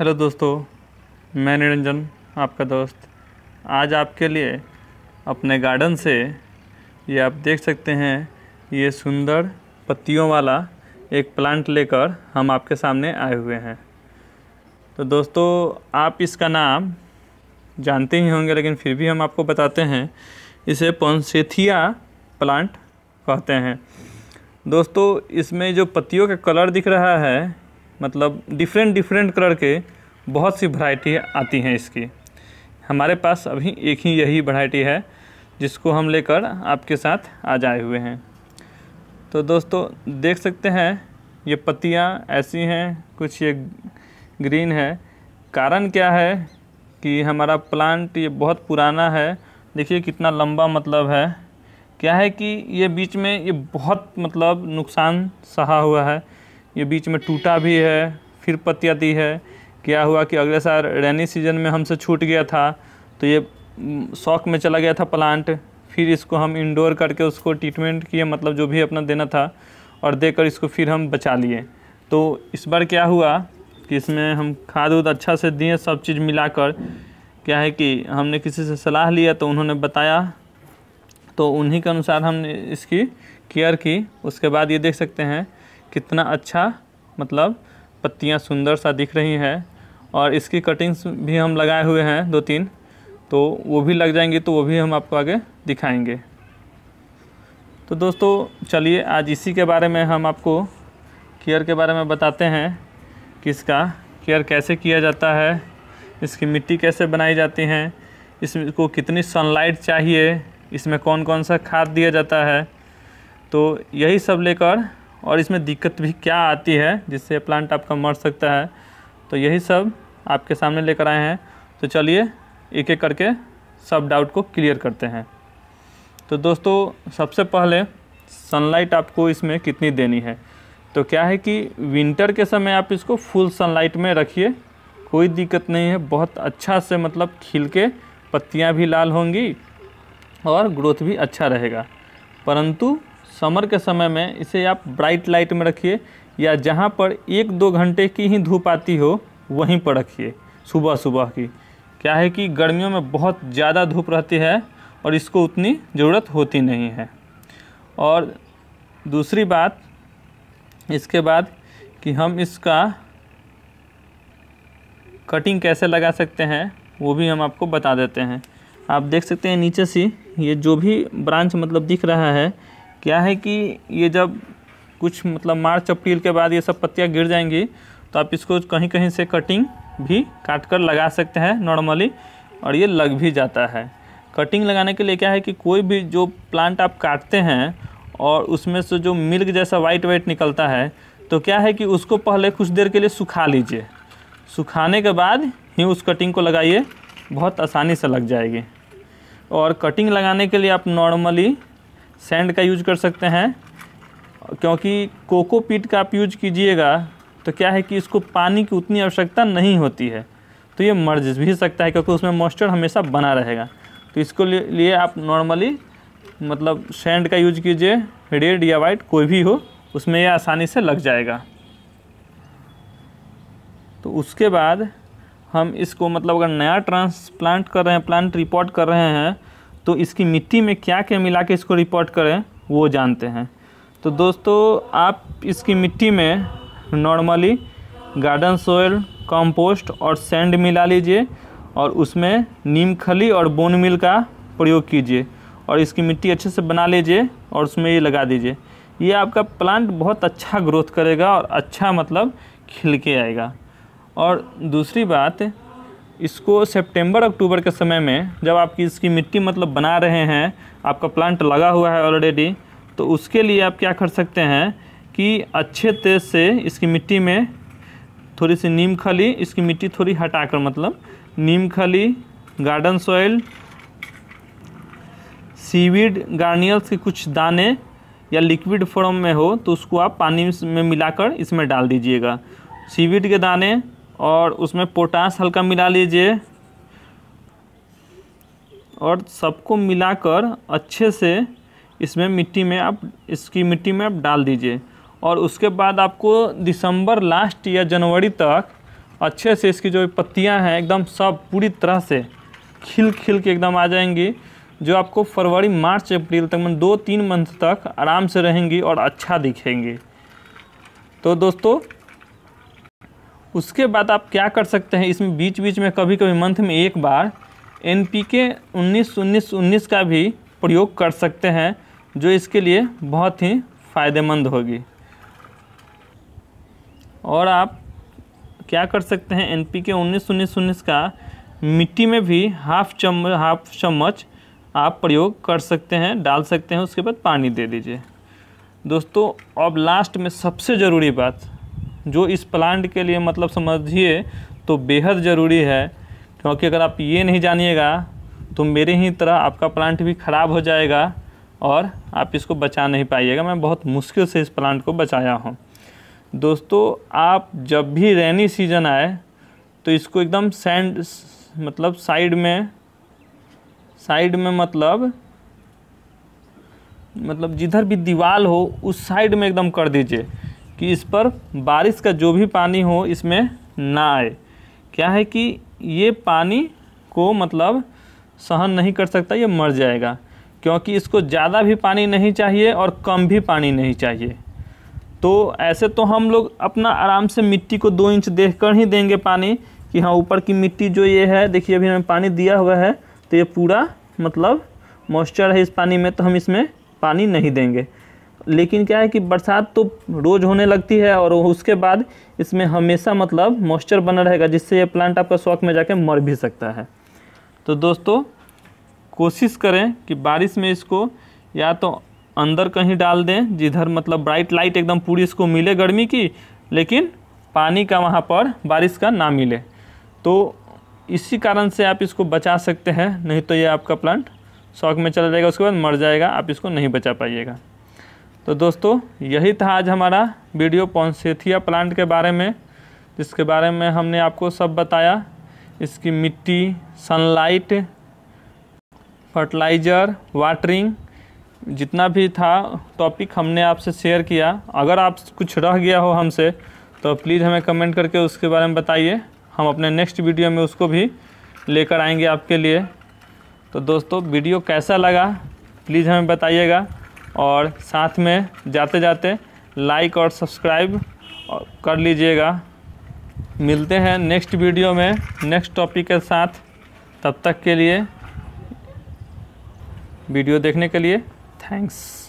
hello दोस्तों मैं निरंजन आपका दोस्त आज आपके लिए अपने गार्डन से ये आप देख सकते हैं ये सुंदर पत्तियों वाला एक प्लांट लेकर हम आपके सामने आए हुए हैं तो दोस्तों आप इसका नाम जानते ही होंगे लेकिन फिर भी हम आपको बताते हैं इसे पौनसेथिया प्लांट कहते हैं दोस्तों इसमें जो पत्तियों का कलर दिख रहा है मतलब डिफरेंट डिफरेंट कलर के बहुत सी वैरायटी आती हैं इसकी हमारे पास अभी एक ही यही वैरायटी है जिसको हम लेकर आपके साथ आ जाए हुए हैं तो दोस्तों देख सकते हैं ये पत्तियाँ ऐसी हैं कुछ ये ग्रीन है कारण क्या है कि हमारा प्लांट ये बहुत पुराना है देखिए कितना लंबा मतलब है क्या है कि ये बीच में ये बहुत मतलब नुकसान सहा हुआ है ये बीच में टूटा भी है फिर पत्तियाँ दी है क्या हुआ कि अगले साल रेनी सीजन में हमसे छूट गया था तो ये शौक हम्म, में चला गया था प्लांट फिर इसको हम इंडोर करके उसको ट्रीटमेंट किए मतलब जो भी अपना देना था और देकर इसको फिर हम बचा लिए तो इस बार क्या हुआ कि इसमें हम खाद उद अच्छा से दिए सब चीज़ मिलाकर क्या है कि हमने किसी से सलाह लिया तो उन्होंने बताया तो उन्हीं के अनुसार हमने इसकी केयर की उसके बाद ये देख सकते हैं कितना अच्छा मतलब पत्तियाँ सुंदर सा दिख रही हैं और इसकी कटिंग्स भी हम लगाए हुए हैं दो तीन तो वो भी लग जाएंगे तो वो भी हम आपको आगे दिखाएंगे तो दोस्तों चलिए आज इसी के बारे में हम आपको केयर के बारे में बताते हैं कि इसका केयर कैसे किया जाता है इसकी मिट्टी कैसे बनाई जाती हैं इसको कितनी सनलाइट चाहिए इसमें कौन कौन सा खाद दिया जाता है तो यही सब लेकर और इसमें दिक्कत भी क्या आती है जिससे प्लांट आपका मर सकता है तो यही सब आपके सामने लेकर आए हैं तो चलिए एक एक करके सब डाउट को क्लियर करते हैं तो दोस्तों सबसे पहले सनलाइट आपको इसमें कितनी देनी है तो क्या है कि विंटर के समय आप इसको फुल सनलाइट में रखिए कोई दिक्कत नहीं है बहुत अच्छा से मतलब खिल के पत्तियाँ भी लाल होंगी और ग्रोथ भी अच्छा रहेगा परंतु समर के समय में इसे आप ब्राइट लाइट में रखिए या जहाँ पर एक दो घंटे की ही धूप आती हो वहीं पर रखिए सुबह सुबह की क्या है कि गर्मियों में बहुत ज़्यादा धूप रहती है और इसको उतनी ज़रूरत होती नहीं है और दूसरी बात इसके बाद कि हम इसका कटिंग कैसे लगा सकते हैं वो भी हम आपको बता देते हैं आप देख सकते हैं नीचे से ये जो भी ब्रांच मतलब दिख रहा है क्या है कि ये जब कुछ मतलब मार्च अप्रैल के बाद ये सब पत्तियाँ गिर जाएंगी तो आप इसको कहीं कहीं से कटिंग भी काट कर लगा सकते हैं नॉर्मली और ये लग भी जाता है कटिंग लगाने के लिए क्या है कि कोई भी जो प्लांट आप काटते हैं और उसमें से जो मिल्क जैसा वाइट वाइट निकलता है तो क्या है कि उसको पहले कुछ देर के लिए सुखा लीजिए सुखाने के बाद ही उस कटिंग को लगाइए बहुत आसानी से लग जाएगी और कटिंग लगाने के लिए आप नॉर्मली सैंड का यूज कर सकते हैं क्योंकि कोकोपीट का आप यूज कीजिएगा तो क्या है कि इसको पानी की उतनी आवश्यकता नहीं होती है तो ये मर भी सकता है क्योंकि उसमें मॉइस्चर हमेशा बना रहेगा तो इसको लिए आप नॉर्मली मतलब सैंड का यूज कीजिए रेड या वाइट कोई भी हो उसमें यह आसानी से लग जाएगा तो उसके बाद हम इसको मतलब अगर नया ट्रांसप्लांट कर रहे हैं प्लांट रिपोर्ट कर रहे हैं तो इसकी मिट्टी में क्या क्या मिला के इसको रिपोर्ट करें वो जानते हैं तो दोस्तों आप इसकी मिट्टी में नॉर्मली गार्डन सोयल कंपोस्ट और सैंड मिला लीजिए और उसमें नीम खली और बोन मिल का प्रयोग कीजिए और इसकी मिट्टी अच्छे से बना लीजिए और उसमें ये लगा दीजिए ये आपका प्लांट बहुत अच्छा ग्रोथ करेगा और अच्छा मतलब खिल के आएगा और दूसरी बात इसको सितंबर अक्टूबर के समय में जब आपकी इसकी मिट्टी मतलब बना रहे हैं आपका प्लांट लगा हुआ है ऑलरेडी तो उसके लिए आप क्या कर सकते हैं कि अच्छे तेज से इसकी मिट्टी में थोड़ी सी नीम खली इसकी मिट्टी थोड़ी हटाकर मतलब नीम खली गार्डन सॉइल सीविड गार्नियल्स के कुछ दाने या लिक्विड फॉर्म में हो तो उसको आप पानी में मिलाकर इसमें डाल दीजिएगा सीविड के दाने और उसमें पोटास हल्का मिला लीजिए और सबको मिलाकर अच्छे से इसमें मिट्टी में आप इसकी मिट्टी में आप डाल दीजिए और उसके बाद आपको दिसंबर लास्ट या जनवरी तक अच्छे से इसकी जो पत्तियां हैं एकदम सब पूरी तरह से खिल खिल के एकदम आ जाएंगी जो आपको फरवरी मार्च अप्रैल तक में दो तीन मंथ तक आराम से रहेंगी और अच्छा दिखेंगी तो दोस्तों उसके बाद आप क्या कर सकते हैं इसमें बीच बीच में कभी कभी मंथ में एक बार एन पी के उन्नीस उन्नीस उन्नीस का भी प्रयोग कर सकते हैं जो इसके लिए बहुत ही फ़ायदेमंद होगी और आप क्या कर सकते हैं एन पी के उन्नीस उन्नीस उन्नीस का मिट्टी में भी हाफ चम्मच हाफ चम्मच आप प्रयोग कर सकते हैं डाल सकते हैं उसके बाद पानी दे दीजिए दोस्तों अब लास्ट में सबसे ज़रूरी बात जो इस प्लांट के लिए मतलब समझिए तो बेहद ज़रूरी है क्योंकि अगर आप ये नहीं जानिएगा तो मेरे ही तरह आपका प्लांट भी ख़राब हो जाएगा और आप इसको बचा नहीं पाइएगा मैं बहुत मुश्किल से इस प्लांट को बचाया हूँ दोस्तों आप जब भी रेनी सीज़न आए तो इसको एकदम सैंड मतलब साइड में साइड में मतलब मतलब जिधर भी दीवार हो उस साइड में एकदम कर दीजिए कि इस पर बारिश का जो भी पानी हो इसमें ना आए क्या है कि ये पानी को मतलब सहन नहीं कर सकता ये मर जाएगा क्योंकि इसको ज़्यादा भी पानी नहीं चाहिए और कम भी पानी नहीं चाहिए तो ऐसे तो हम लोग अपना आराम से मिट्टी को दो इंच देख कर ही देंगे पानी कि हाँ ऊपर की मिट्टी जो ये है देखिए अभी हमें पानी दिया हुआ है तो ये पूरा मतलब मॉइस्चर है इस पानी में तो हम इसमें पानी नहीं देंगे लेकिन क्या है कि बरसात तो रोज़ होने लगती है और उसके बाद इसमें हमेशा मतलब मॉइस्चर बना रहेगा जिससे ये प्लांट आपका शौक में जाके मर भी सकता है तो दोस्तों कोशिश करें कि बारिश में इसको या तो अंदर कहीं डाल दें जिधर मतलब ब्राइट लाइट एकदम पूरी इसको मिले गर्मी की लेकिन पानी का वहाँ पर बारिश का ना मिले तो इसी कारण से आप इसको बचा सकते हैं नहीं तो ये आपका प्लांट शौक में चला जाएगा उसके बाद मर जाएगा आप इसको नहीं बचा पाइएगा तो दोस्तों यही था आज हमारा वीडियो पॉन्सेथिया प्लांट के बारे में जिसके बारे में हमने आपको सब बताया इसकी मिट्टी सनलाइट फर्टिलाइज़र वाटरिंग जितना भी था टॉपिक हमने आपसे शेयर किया अगर आप कुछ रह गया हो हमसे तो प्लीज़ हमें कमेंट करके उसके बारे में बताइए हम अपने नेक्स्ट वीडियो में उसको भी लेकर आएंगे आपके लिए तो दोस्तों वीडियो कैसा लगा प्लीज़ हमें बताइएगा और साथ में जाते जाते लाइक और सब्सक्राइब कर लीजिएगा मिलते हैं नेक्स्ट वीडियो में नेक्स्ट टॉपिक के साथ तब तक के लिए वीडियो देखने के लिए थैंक्स